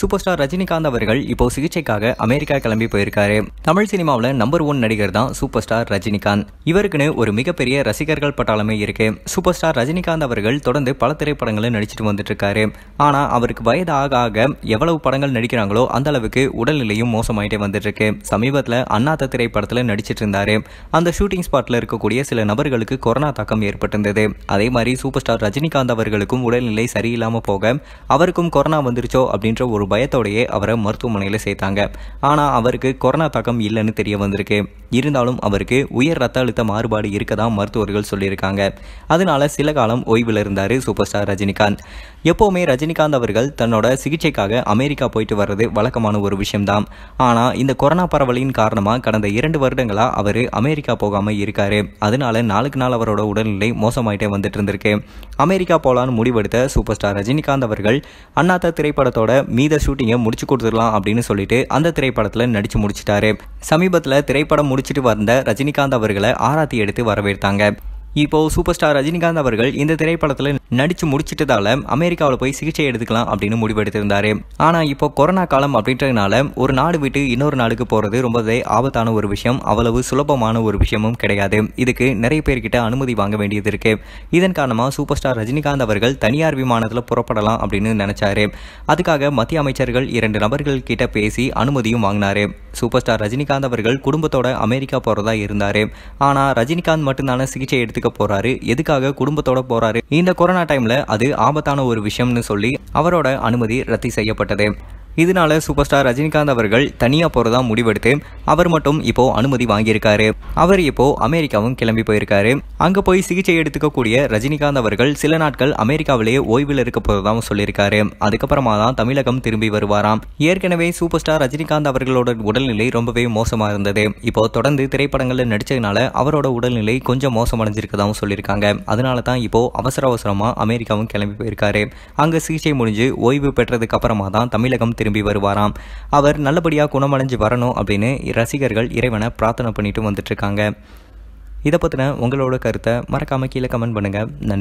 super star Rajinikanth அவர்கள் இப்போ சிகிச்சைக்காக அமெரிக்கா கிளம்பி போயிருக்காரு தமிழ் சினிமாவில் நம்பர் ஒன் நடிகர் தான் சூப்பர் ஸ்டார் ரஜினிகாந்த் இவருக்குன்னு ஒரு மிகப்பெரிய ரசிகர்கள் பட்டாளமே இருக்கு சூப்பர் ஸ்டார் ரஜினிகாந்த் அவர்கள் தொடர்ந்து பல திரைப்படங்களும் நடிச்சிட்டு வந்துட்டு இருக்காரு ஆனா அவருக்கு வயது ஆக ஆக எவ்வளவு படங்கள் நடிக்கிறாங்களோ அந்த அளவுக்கு உடல்நிலையும் மோசமாயிட்டே வந்துட்டு இருக்கு சமீபத்தில் அண்ணாத்த திரைப்படத்தில் நடிச்சிட்டு இருந்தாரு அந்த ஷூட்டிங் ஸ்பாட்டில் இருக்கக்கூடிய சில நபர்களுக்கு கொரோனா தாக்கம் ஏற்பட்டிருந்தது அதே மாதிரி சூப்பர் ஸ்டார் ரஜினிகாந்த் அவர்களுக்கும் உடல்நிலை சரியில்லாமல் போக அவருக்கும் கொரோனா வந்துருச்சோ அப்படின்ற ஒரு பயத்தோடையே அவரை மருத்துவமனையில் சேர்த்தாங்க ஆனால் அவருக்கு கொரோனா தாக்கம் இல்லைன்னு தெரிய வந்திருக்கு இருந்தாலும் அவருக்கு உயர் ரத்த அழுத்த மாறுபாடு இருக்கதான் மருத்துவர்கள் சொல்லியிருக்காங்க அதனால சில காலம் ஓய்வில் இருந்தார் சூப்பர் ஸ்டார் ரஜினிகாந்த் எப்போவுமே ரஜினிகாந்த் அவர்கள் தன்னோட சிகிச்சைக்காக அமெரிக்கா போயிட்டு வர்றது வழக்கமான ஒரு விஷயம்தான் ஆனால் இந்த கொரோனா பரவலின் காரணமாக கடந்த இரண்டு வருடங்களாக அவர் அமெரிக்கா போகாமல் இருக்கார் அதனால நாளுக்கு நாள் அவரோட உடல்நிலை மோசமாயிட்டே வந்துட்டு இருந்திருக்கு அமெரிக்கா போகலான்னு முடிவெடுத்த சூப்பர் ஸ்டார் ரஜினிகாந்த் அவர்கள் அண்ணாத்த திரைப்படத்தோட மீத ஷூட்டிங்கை முடிச்சு கொடுத்துடலாம் அப்படின்னு சொல்லிட்டு அந்த திரைப்படத்தில் நடிச்சு முடிச்சிட்டாரு சமீபத்தில் திரைப்படம் முடிச்சுட்டு வந்த ரஜினிகாந்த் அவர்களை ஆராத்தி எடுத்து வரவேற்றாங்க இப்போ சூப்பர் ஸ்டார் ரஜினிகாந்த் அவர்கள் இந்த திரைப்படத்தில் நடித்து முடிச்சிட்டதால அமெரிக்காவில் போய் சிகிச்சை எடுத்துக்கலாம் அப்படின்னு முடிவெடுத்திருந்தார் ஆனால் இப்போ கொரோனா காலம் அப்படின்றதுனால ஒரு நாடு விட்டு இன்னொரு நாடுக்கு போகிறது ரொம்பவே ஆபத்தான ஒரு விஷயம் அவ்வளவு சுலபமான ஒரு விஷயமும் கிடையாது இதுக்கு நிறைய பேர்கிட்ட அனுமதி வாங்க வேண்டியது இருக்கு இதன் காரணமாக சூப்பர் ஸ்டார் ரஜினிகாந்த் அவர்கள் தனியார் விமானத்தில் புறப்படலாம் அப்படின்னு நினைச்சாரு அதுக்காக மத்திய அமைச்சர்கள் இரண்டு நபர்கள் கிட்ட பேசி அனுமதியும் வாங்கினாரு சூப்பர் ஸ்டார் ரஜினிகாந்த் அவர்கள் குடும்பத்தோட அமெரிக்கா போறதா இருந்தாரு ஆனால் ரஜினிகாந்த் மட்டும்தான சிகிச்சை எடுத்துக்க போறாரு எதுக்காக குடும்பத்தோட போறாரு இந்த கொரோனா கொரோனா டைம்ல அது ஆபத்தான ஒரு விஷயம்னு சொல்லி அவரோட அனுமதி ரத்து செய்யப்பட்டது இதனால சூப்பர் ஸ்டார் ரஜினிகாந்த் அவர்கள் தனியாக போகிறதா முடிவெடுத்து அவர் மட்டும் இப்போ அனுமதி வாங்கியிருக்காரு அவர் இப்போ அமெரிக்காவும் கிளம்பி போயிருக்காரு அங்கே போய் சிகிச்சை எடுத்துக்கக்கூடிய ரஜினிகாந்த் அவர்கள் சில நாட்கள் அமெரிக்காவிலேயே ஓய்வில் இருக்க போகிறதாகவும் சொல்லியிருக்காரு அதுக்கப்புறமா தான் தமிழகம் திரும்பி வருவாராம் ஏற்கனவே சூப்பர் ஸ்டார் ரஜினிகாந்த் அவர்களோட உடல்நிலை ரொம்பவே மோசமாக இருந்தது இப்போ தொடர்ந்து திரைப்படங்களில் நடிச்சதுனால அவரோட உடல்நிலை கொஞ்சம் மோசமடைஞ்சிருக்கதாகவும் சொல்லியிருக்காங்க அதனால தான் இப்போ அவசர அவசரமாக அமெரிக்காவும் கிளம்பி போயிருக்காரு அங்கே சிகிச்சை முடிஞ்சு ஓய்வு பெற்றதுக்கு அப்புறமா தான் தமிழகம் திரும்பி வருவாராம் அவர் நல்லபடியாக குணமடைஞ்சு வரணும் அப்படின்னு ரசிகர்கள் இறைவனை பிரார்த்தனை பண்ணிட்டு இருக்காங்க இதை பற்றின உங்களோட கருத்தை மறக்காமல் கீழே கமெண்ட் பண்ணுங்கள் நன்றி